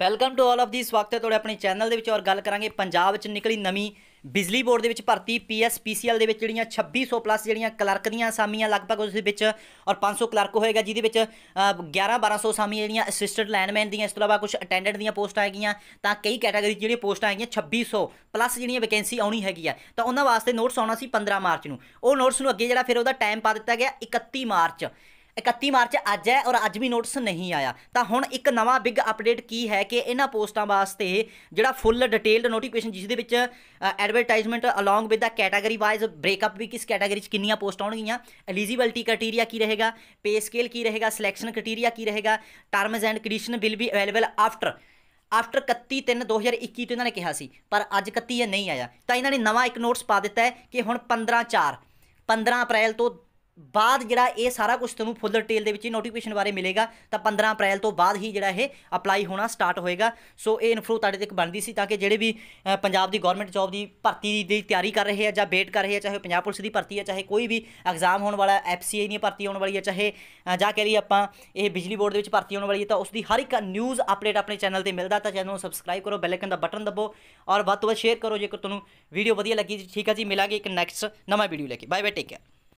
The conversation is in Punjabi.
ਵੈਲਕਮ ਟੂ ਆਲ ਆਫ ਦੀ ਸਵਾਗਤ ਹੈ ਤੁਹਾਡੇ ਆਪਣੇ ਚੈਨਲ ਦੇ ਵਿੱਚ ਔਰ ਗੱਲ ਕਰਾਂਗੇ ਪੰਜਾਬ ਵਿੱਚ ਨਿਕਲੀ ਨਵੀਂ ਬਿਜਲੀ ਬੋਰਡ ਦੇ ਵਿੱਚ ਭਰਤੀ ਪੀਐਸਪੀਸੀਐਲ ਦੇ ਵਿੱਚ ਜਿਹੜੀਆਂ 2600 ਪਲੱਸ ਜਿਹੜੀਆਂ ਕਲਰਕ ਦੀਆਂ ਸਾਮੀਆਂ ਲਗਭਗ ਉਸ ਦੇ ਵਿੱਚ ਔਰ 500 ਕਲਰਕ ਹੋਏਗਾ ਜਿਹਦੇ ਵਿੱਚ 11 1200 ਅਸਾਮੀਆਂ ਜਿਹੜੀਆਂ ਅਸਿਸਟੈਂਟ ਲਾਈਨਮੈਨ ਦੀਆਂ ਇਸ ਤੋਂ ਇਲਾਵਾ ਕੁਝ ਅਟੈਂਡੈਂਟ ਦੀਆਂ ਪੋਸਟਾਂ ਹੈਗੀਆਂ ਤਾਂ ਕਈ ਕੈਟਾਗਰੀ ਜਿਹੜੀਆਂ ਪੋਸਟਾਂ ਹੈਗੀਆਂ 2600 ਪਲੱਸ ਜਿਹੜੀਆਂ ਵੈਕੈਂਸੀ ਆਉਣੀ ਹੈਗੀ ਆ ਤਾਂ ਉਹਨਾਂ ਵਾਸਤੇ ਨੋਟਸ ਆਉਣਾ ਸੀ 15 ਮਾਰਚ ਨੂੰ ਉਹ ਨੋਟਸ ਨੂੰ ਅੱਗੇ ਜਿਹੜਾ ਫਿਰ ਉਹਦਾ ਟਾਈਮ ਪਾ ਦਿੱਤਾ ਗਿਆ 31 ਮਾਰਚ 31 ਮਾਰਚ ਅੱਜ ਹੈ ਔਰ ਅੱਜ ਵੀ ਨੋਟਿਸ ਨਹੀਂ ਆਇਆ ਤਾਂ ਹੁਣ ਇੱਕ ਨਵਾਂ ਬਿਗ ਅਪਡੇਟ ਕੀ ਹੈ ਕਿ ਇਹਨਾਂ ਪੋਸਟਾਂ ਵਾਸਤੇ ਜਿਹੜਾ ਫੁੱਲ ਡਿਟੇਲਡ ਨੋਟੀਫਿਕੇਸ਼ਨ ਜਿਸ ਦੇ ਵਿੱਚ ਐਡਵਰਟਾਈਜ਼ਮੈਂਟ ਅਲੋਂਗ ਵਿਦ ਦਾ ਕੈਟਾਗਰੀ ਵਾਈਜ਼ ਬ੍ਰੇਕਅਪ ਵੀ ਕਿਸ ਕੈਟਾਗਰੀ 'ਚ ਕਿੰਨੀਆਂ ਪੋਸਟ ਆਉਣਗੀਆਂ ਐਲੀਜੀਬਿਲਟੀ ਕ੍ਰਾਈਟੇਰੀਆ ਕੀ ਰਹੇਗਾ ਪੇ ਸਕੇਲ ਕੀ ਰਹੇਗਾ ਸਿਲੈਕਸ਼ਨ ਕ੍ਰਾਈਟੇਰੀਆ ਕੀ ਰਹੇਗਾ terms and condition will be available after after 31 3 2021 ਤੋਂ ਇਹਨਾਂ ਨੇ ਕਿਹਾ ਸੀ ਪਰ ਅੱਜ 31 ਇਹ ਨਹੀਂ ਆਇਆ ਤਾਂ ਇਹਨਾਂ ਨੇ ਨਵਾਂ ਇੱਕ ਨੋਟਿਸ ਪਾ ਦਿੱਤਾ ਹੈ ਕਿ ਹੁਣ 15 4 15 ਅਪ੍ਰੈਲ ਤੋਂ ਬਾਅਦ ਜਿਹੜਾ ਇਹ ਸਾਰਾ ਕੁਝ ਤੁਹਾਨੂੰ ਫੁੱਲ ਡਿਟੇਲ ਦੇ ਵਿੱਚ ਨੋਟੀਫਿਕੇਸ਼ਨ ਬਾਰੇ ਮਿਲੇਗਾ ਤਾਂ 15 ਅਪ੍ਰੈਲ ਤੋਂ ਬਾਅਦ ਹੀ ਜਿਹੜਾ ਇਹ ਅਪਲਾਈ ਹੋਣਾ ਸਟਾਰਟ ਹੋਏਗਾ ਸੋ ਇਹ ਇਨਫੋ ਤੁਹਾਡੇ ਤੱਕ ਬਣਦੀ ਸੀ ਤਾਂ ਕਿ ਜਿਹੜੇ ਵੀ ਪੰਜਾਬ ਦੀ ਗਵਰਨਮੈਂਟ ਜੌਬ ਦੀ ਭਰਤੀ ਦੀ ਤਿਆਰੀ ਕਰ ਰਹੇ ਆ ਜਾਂ ਵੇਟ ਕਰ ਰਹੇ ਆ ਚਾਹੇ ਪੰਜਾਬ ਪੁਲਿਸ ਦੀ ਭਰਤੀ ਆ ਚਾਹੇ ਕੋਈ ਵੀ ਐਗਜ਼ਾਮ ਹੋਣ ਵਾਲਾ ਐਫਸੀਏ ਦੀ ਭਰਤੀ ਹੋਣ ਵਾਲੀ ਆ ਚਾਹੇ ਜਾਂ ਕਹ ਲਈ ਆਪਾਂ ਇਹ ਬਿਜਲੀ ਬੋਰਡ ਦੇ ਵਿੱਚ ਭਰਤੀ ਹੋਣ ਵਾਲੀ ਹੈ ਤਾਂ ਉਸ ਦੀ ਹਰ ਇੱਕ ਨਿਊਜ਼ ਅਪਡੇਟ ਆਪਣੇ ਚੈਨਲ ਤੇ ਮਿਲਦਾ ਤਾਂ ਚੈਨਲ ਨੂੰ ਸਬਸਕ੍ਰਾਈਬ ਕਰੋ ਬੈਲ ਆਈਕਨ ਦਾ ਬਟਨ ਦਬੋ ਔਰ ਵੱਧ ਤੋਂ ਵੱਧ ਸ਼ੇਅਰ ਕਰੋ ਜੇਕਰ ਤੁਹਾਨੂੰ ਵੀਡੀਓ ਵਧੀਆ ਲੱਗੀ ਠੀਕ ਆ ਜੀ ਮਿਲਾਂਗੇ ਇੱਕ ਨੈਕਸਟ ਨਵਾਂ ਵੀਡੀਓ ਲੈ ਕੇ ਬਾਏ ਬਾਏ ਟੇਕ ਕੇਅਰ